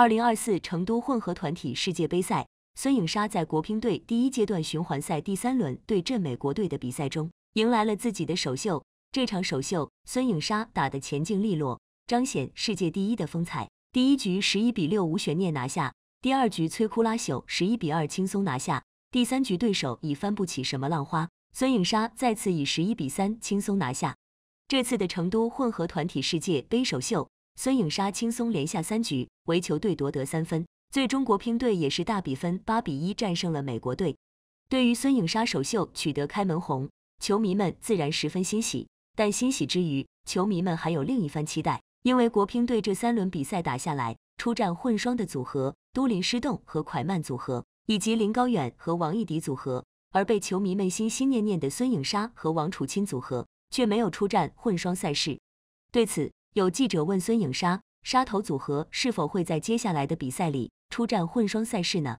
二零二四成都混合团体世界杯赛，孙颖莎在国乒队第一阶段循环赛第三轮对阵美国队的比赛中，迎来了自己的首秀。这场首秀，孙颖莎打的前进利落，彰显世界第一的风采。第一局十一比六无悬念拿下，第二局摧枯拉朽十一比二轻松拿下，第三局对手已翻不起什么浪花，孙颖莎再次以十一比三轻松拿下。这次的成都混合团体世界杯首秀。孙颖莎轻松连下三局，为球队夺得三分。最终，国乒队也是大比分八比一战胜了美国队。对于孙颖莎首秀取得开门红，球迷们自然十分欣喜。但欣喜之余，球迷们还有另一番期待，因为国乒队这三轮比赛打下来，出战混双的组合都林诗栋和蒯曼组合，以及林高远和王艺迪组合，而被球迷们心心念念的孙颖莎和王楚钦组合却没有出战混双赛事。对此，有记者问孙颖莎，莎头组合是否会在接下来的比赛里出战混双赛事呢？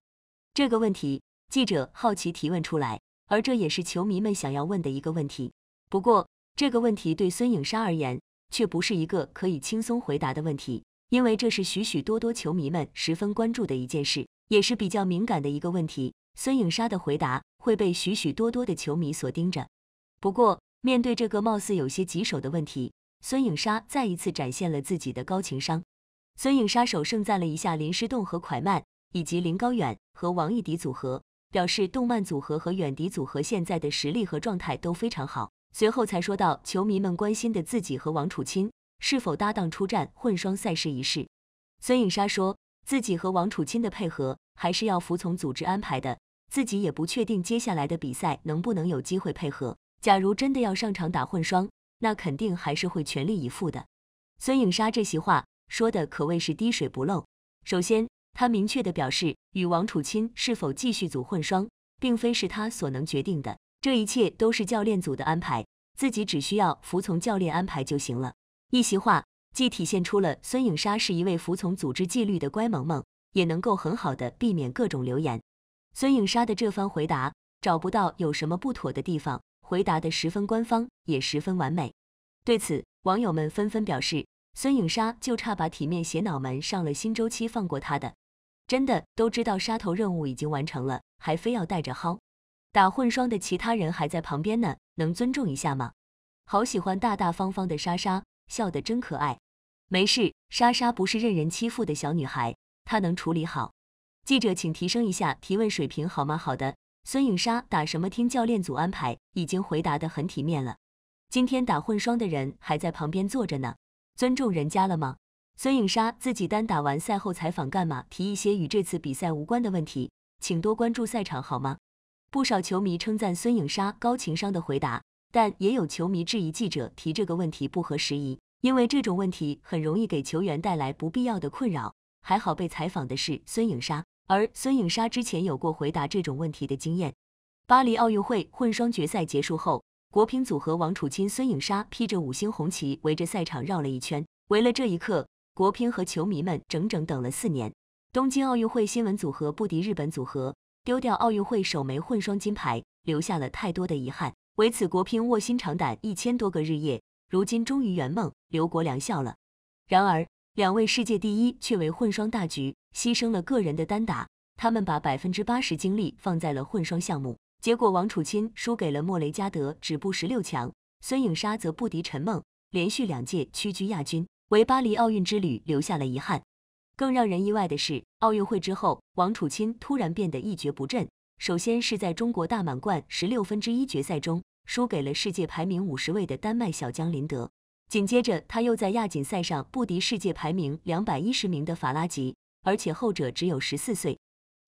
这个问题，记者好奇提问出来，而这也是球迷们想要问的一个问题。不过，这个问题对孙颖莎而言却不是一个可以轻松回答的问题，因为这是许许多多球迷们十分关注的一件事，也是比较敏感的一个问题。孙颖莎的回答会被许许多多的球迷所盯着。不过，面对这个貌似有些棘手的问题。孙颖莎再一次展现了自己的高情商。孙颖莎首胜赞了一下林诗栋和蒯曼，以及林高远和王艺迪组合，表示动漫组合和远迪组合现在的实力和状态都非常好。随后才说到球迷们关心的自己和王楚钦是否搭档出战混双赛事一事。孙颖莎说自己和王楚钦的配合还是要服从组织安排的，自己也不确定接下来的比赛能不能有机会配合。假如真的要上场打混双，那肯定还是会全力以赴的。孙颖莎这席话说的可谓是滴水不漏。首先，她明确的表示，与王楚钦是否继续组混双，并非是她所能决定的，这一切都是教练组的安排，自己只需要服从教练安排就行了。一席话既体现出了孙颖莎是一位服从组织纪律的乖萌萌，也能够很好的避免各种流言。孙颖莎的这番回答找不到有什么不妥的地方。回答的十分官方，也十分完美。对此，网友们纷纷表示：“孙颖莎就差把体面写脑门上了新周期放过她的，真的都知道杀头任务已经完成了，还非要带着薅。打混双的其他人还在旁边呢，能尊重一下吗？”好喜欢大大方方的莎莎，笑得真可爱。没事，莎莎不是任人欺负的小女孩，她能处理好。记者，请提升一下提问水平好吗？好的。孙颖莎打什么听教练组安排，已经回答的很体面了。今天打混双的人还在旁边坐着呢，尊重人家了吗？孙颖莎自己单打完赛后采访干嘛，提一些与这次比赛无关的问题？请多关注赛场好吗？不少球迷称赞孙颖莎高情商的回答，但也有球迷质疑记者提这个问题不合时宜，因为这种问题很容易给球员带来不必要的困扰。还好被采访的是孙颖莎。而孙颖莎之前有过回答这种问题的经验。巴黎奥运会混双决赛结束后，国乒组合王楚钦、孙颖莎披着五星红旗围着赛场绕了一圈。为了这一刻，国乒和球迷们整整等了四年。东京奥运会，新闻组合不敌日本组合，丢掉奥运会首枚混双金牌，留下了太多的遗憾。为此，国乒卧薪尝胆一千多个日夜，如今终于圆梦。刘国梁笑了。然而，两位世界第一却为混双大局。牺牲了个人的单打，他们把百分之八十精力放在了混双项目。结果，王楚钦输给了莫雷加德，止步十六强；孙颖莎则不敌陈梦，连续两届屈居亚军，为巴黎奥运之旅留下了遗憾。更让人意外的是，奥运会之后，王楚钦突然变得一蹶不振。首先是在中国大满贯十六分之一决赛中，输给了世界排名五十位的丹麦小将林德；紧接着，他又在亚锦赛上不敌世界排名两百一十名的法拉吉。而且后者只有十四岁，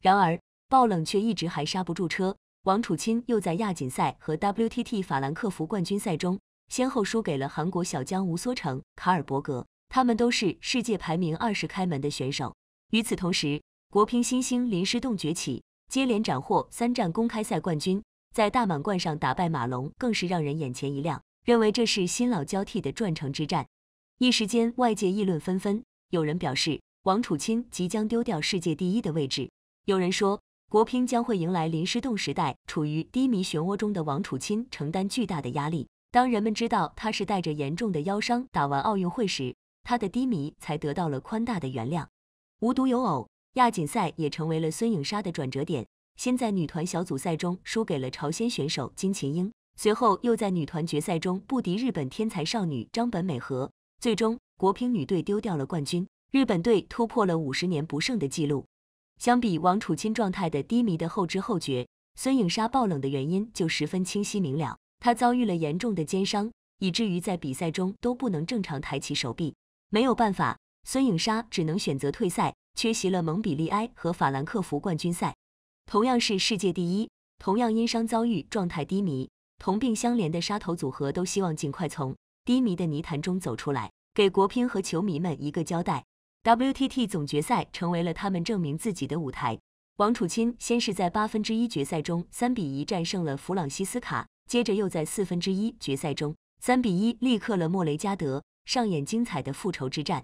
然而爆冷却一直还刹不住车。王楚钦又在亚锦赛和 WTT 法兰克福冠军赛中，先后输给了韩国小将吴梭成、卡尔伯格，他们都是世界排名二十开门的选手。与此同时，国乒新星林诗栋崛起，接连斩获三站公开赛冠军，在大满贯上打败马龙，更是让人眼前一亮，认为这是新老交替的转乘之战。一时间，外界议论纷纷，有人表示。王楚钦即将丢掉世界第一的位置。有人说，国乒将会迎来林诗栋时代。处于低迷漩涡中的王楚钦承担巨大的压力。当人们知道他是带着严重的腰伤打完奥运会时，他的低迷才得到了宽大的原谅。无独有偶，亚锦赛也成为了孙颖莎的转折点。先在女团小组赛中输给了朝鲜选手金琴英，随后又在女团决赛中不敌日本天才少女张本美和，最终国乒女队丢掉了冠军。日本队突破了五十年不胜的记录。相比王楚钦状态的低迷的后知后觉，孙颖莎爆冷的原因就十分清晰明了。她遭遇了严重的肩伤，以至于在比赛中都不能正常抬起手臂。没有办法，孙颖莎只能选择退赛，缺席了蒙彼利埃和法兰克福冠军赛。同样是世界第一，同样因伤遭遇状态低迷，同病相怜的莎头组合都希望尽快从低迷的泥潭中走出来，给国乒和球迷们一个交代。WTT 总决赛成为了他们证明自己的舞台。王楚钦先是在八分之一决赛中三比一战胜了弗朗西斯卡，接着又在四分之一决赛中三比一力克了莫雷加德，上演精彩的复仇之战，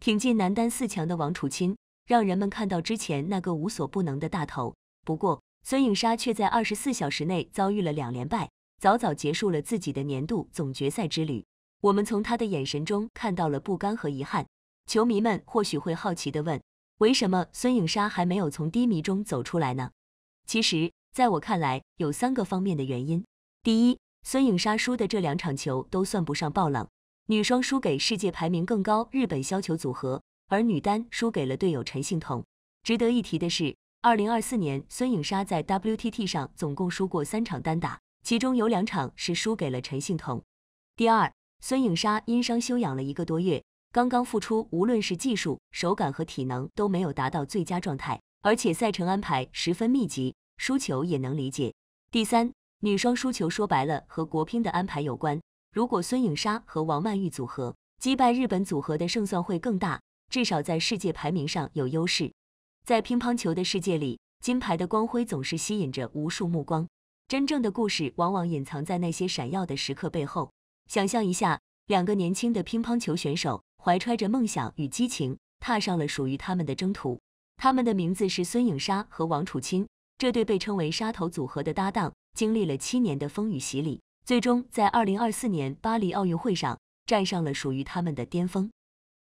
挺进男单四强的王楚钦，让人们看到之前那个无所不能的大头。不过，孙颖莎却在二十四小时内遭遇了两连败，早早结束了自己的年度总决赛之旅。我们从他的眼神中看到了不甘和遗憾。球迷们或许会好奇地问，为什么孙颖莎还没有从低迷中走出来呢？其实，在我看来，有三个方面的原因。第一，孙颖莎输的这两场球都算不上爆冷，女双输给世界排名更高日本削球组合，而女单输给了队友陈幸同。值得一提的是，二零二四年孙颖莎在 WTT 上总共输过三场单打，其中有两场是输给了陈幸同。第二，孙颖莎因伤休养了一个多月。刚刚复出，无论是技术、手感和体能都没有达到最佳状态，而且赛程安排十分密集，输球也能理解。第三女双输球，说白了和国乒的安排有关。如果孙颖莎和王曼玉组合击败日本组合的胜算会更大，至少在世界排名上有优势。在乒乓球的世界里，金牌的光辉总是吸引着无数目光，真正的故事往往隐藏在那些闪耀的时刻背后。想象一下，两个年轻的乒乓球选手。怀揣着梦想与激情，踏上了属于他们的征途。他们的名字是孙颖莎和王楚钦，这对被称为“沙头组合”的搭档，经历了七年的风雨洗礼，最终在2024年巴黎奥运会上站上了属于他们的巅峰。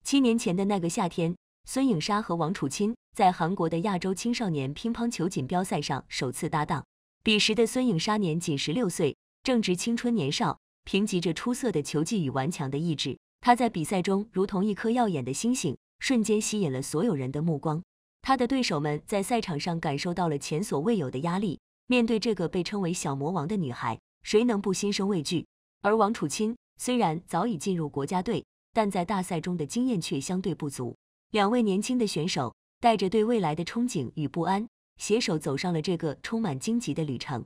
七年前的那个夏天，孙颖莎和王楚钦在韩国的亚洲青少年乒乓球锦标赛上首次搭档。彼时的孙颖莎年仅十六岁，正值青春年少，凭借着出色的球技与顽强的意志。她在比赛中如同一颗耀眼的星星，瞬间吸引了所有人的目光。她的对手们在赛场上感受到了前所未有的压力。面对这个被称为“小魔王”的女孩，谁能不心生畏惧？而王楚钦虽然早已进入国家队，但在大赛中的经验却相对不足。两位年轻的选手带着对未来的憧憬与不安，携手走上了这个充满荆棘的旅程。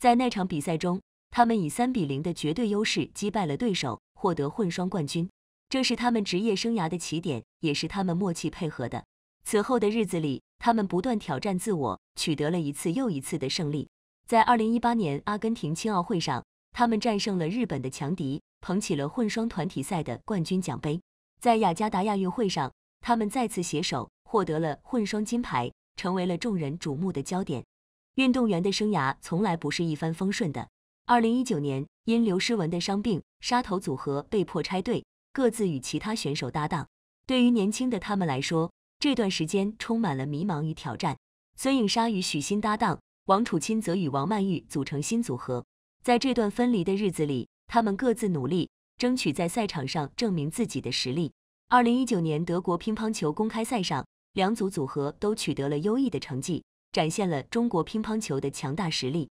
在那场比赛中，他们以三比零的绝对优势击败了对手。获得混双冠军，这是他们职业生涯的起点，也是他们默契配合的。此后的日子里，他们不断挑战自我，取得了一次又一次的胜利。在2018年阿根廷青奥会上，他们战胜了日本的强敌，捧起了混双团体赛的冠军奖杯。在雅加达亚运会上，他们再次携手获得了混双金牌，成为了众人瞩目的焦点。运动员的生涯从来不是一帆风顺的。2019年。因刘诗雯的伤病，沙头组合被迫拆队，各自与其他选手搭档。对于年轻的他们来说，这段时间充满了迷茫与挑战。孙颖莎与许昕搭档，王楚钦则与王曼玉组成新组合。在这段分离的日子里，他们各自努力，争取在赛场上证明自己的实力。二零一九年德国乒乓球公开赛上，两组组合都取得了优异的成绩，展现了中国乒乓球的强大实力。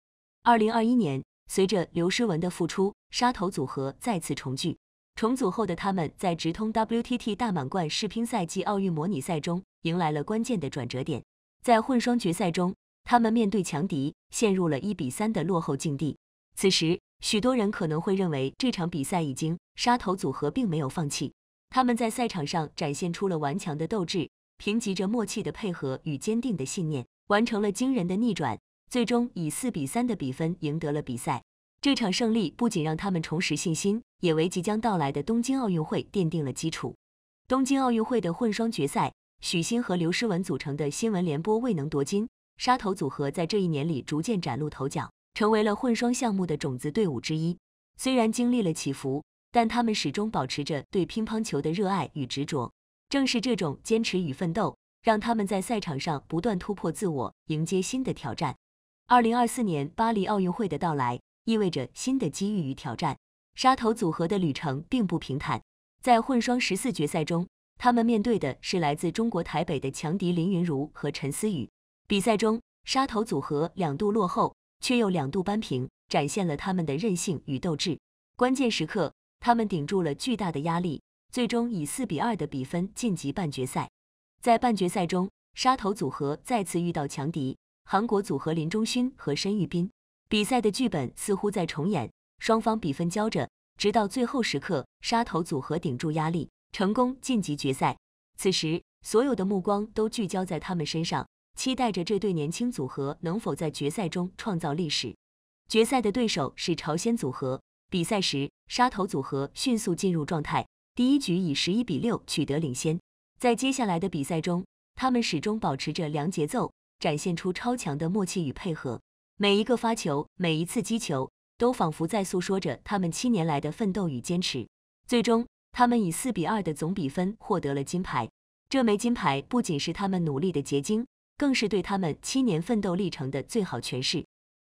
二零二一年。随着刘诗雯的复出，沙头组合再次重聚。重组后的他们在直通 WTT 大满贯世乒赛季奥运模拟赛中迎来了关键的转折点。在混双决赛中，他们面对强敌，陷入了一比三的落后境地。此时，许多人可能会认为这场比赛已经。沙头组合并没有放弃，他们在赛场上展现出了顽强的斗志，凭借着默契的配合与坚定的信念，完成了惊人的逆转。最终以四比三的比分赢得了比赛。这场胜利不仅让他们重拾信心，也为即将到来的东京奥运会奠定了基础。东京奥运会的混双决赛，许昕和刘诗雯组成的“新闻联播”未能夺金，沙头组合在这一年里逐渐崭露头角，成为了混双项目的种子队伍之一。虽然经历了起伏，但他们始终保持着对乒乓球的热爱与执着。正是这种坚持与奋斗，让他们在赛场上不断突破自我，迎接新的挑战。二零二四年巴黎奥运会的到来意味着新的机遇与挑战。沙头组合的旅程并不平坦，在混双十四决赛中，他们面对的是来自中国台北的强敌林云如和陈思雨。比赛中，沙头组合两度落后，却又两度扳平，展现了他们的韧性与斗志。关键时刻，他们顶住了巨大的压力，最终以四比二的比分晋级半决赛。在半决赛中，沙头组合再次遇到强敌。韩国组合林钟勋和申裕斌，比赛的剧本似乎在重演，双方比分交着，直到最后时刻，沙头组合顶住压力，成功晋级决赛。此时，所有的目光都聚焦在他们身上，期待着这对年轻组合能否在决赛中创造历史。决赛的对手是朝鲜组合，比赛时，沙头组合迅速进入状态，第一局以十一比六取得领先。在接下来的比赛中，他们始终保持着良节奏。展现出超强的默契与配合，每一个发球，每一次击球，都仿佛在诉说着他们七年来的奋斗与坚持。最终，他们以四比二的总比分获得了金牌。这枚金牌不仅是他们努力的结晶，更是对他们七年奋斗历程的最好诠释。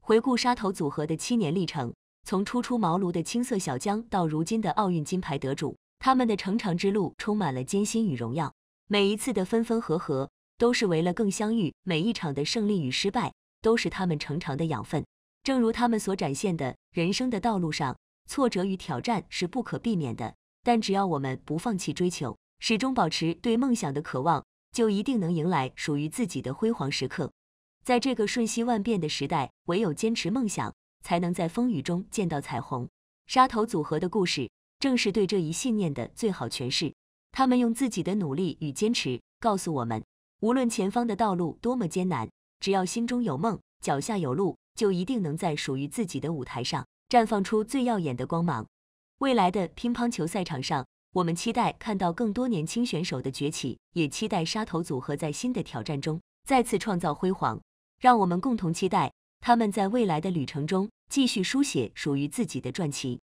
回顾沙头组合的七年历程，从初出茅庐的青涩小将到如今的奥运金牌得主，他们的成长之路充满了艰辛与荣耀。每一次的分分合合。都是为了更相遇。每一场的胜利与失败，都是他们成长的养分。正如他们所展现的，人生的道路上，挫折与挑战是不可避免的。但只要我们不放弃追求，始终保持对梦想的渴望，就一定能迎来属于自己的辉煌时刻。在这个瞬息万变的时代，唯有坚持梦想，才能在风雨中见到彩虹。沙头组合的故事，正是对这一信念的最好诠释。他们用自己的努力与坚持，告诉我们。无论前方的道路多么艰难，只要心中有梦，脚下有路，就一定能在属于自己的舞台上绽放出最耀眼的光芒。未来的乒乓球赛场上，我们期待看到更多年轻选手的崛起，也期待沙头组合在新的挑战中再次创造辉煌。让我们共同期待他们在未来的旅程中继续书写属于自己的传奇。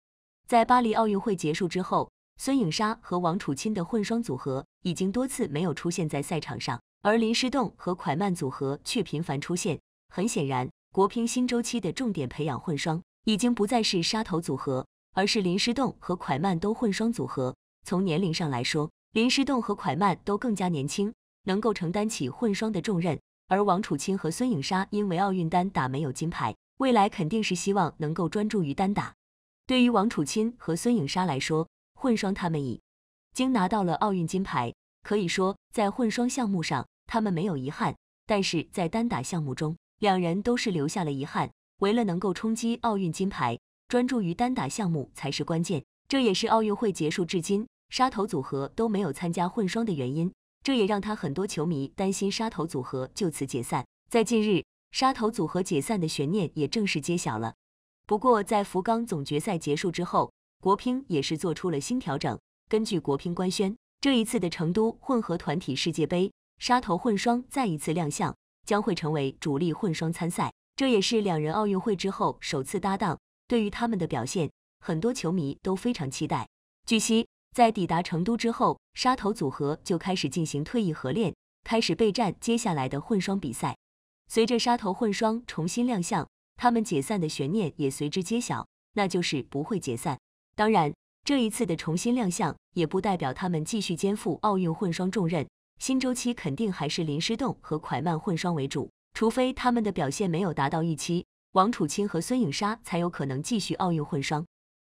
在巴黎奥运会结束之后，孙颖莎和王楚钦的混双组合已经多次没有出现在赛场上。而林诗栋和蒯曼组合却频繁出现。很显然，国乒新周期的重点培养混双已经不再是沙头组合，而是林诗栋和蒯曼都混双组合。从年龄上来说，林诗栋和蒯曼都更加年轻，能够承担起混双的重任。而王楚钦和孙颖莎因为奥运单打没有金牌，未来肯定是希望能够专注于单打。对于王楚钦和孙颖莎来说，混双他们已经拿到了奥运金牌。可以说，在混双项目上，他们没有遗憾；但是在单打项目中，两人都是留下了遗憾。为了能够冲击奥运金牌，专注于单打项目才是关键。这也是奥运会结束至今，沙头组合都没有参加混双的原因。这也让他很多球迷担心沙头组合就此解散。在近日，沙头组合解散的悬念也正式揭晓了。不过，在福冈总决赛结束之后，国乒也是做出了新调整。根据国乒官宣。这一次的成都混合团体世界杯，沙头混双再一次亮相，将会成为主力混双参赛，这也是两人奥运会之后首次搭档。对于他们的表现，很多球迷都非常期待。据悉，在抵达成都之后，沙头组合就开始进行退役合练，开始备战接下来的混双比赛。随着沙头混双重新亮相，他们解散的悬念也随之揭晓，那就是不会解散。当然。这一次的重新亮相，也不代表他们继续肩负奥运混双重任。新周期肯定还是林诗栋和蒯曼混双为主，除非他们的表现没有达到预期，王楚钦和孙颖莎才有可能继续奥运混双。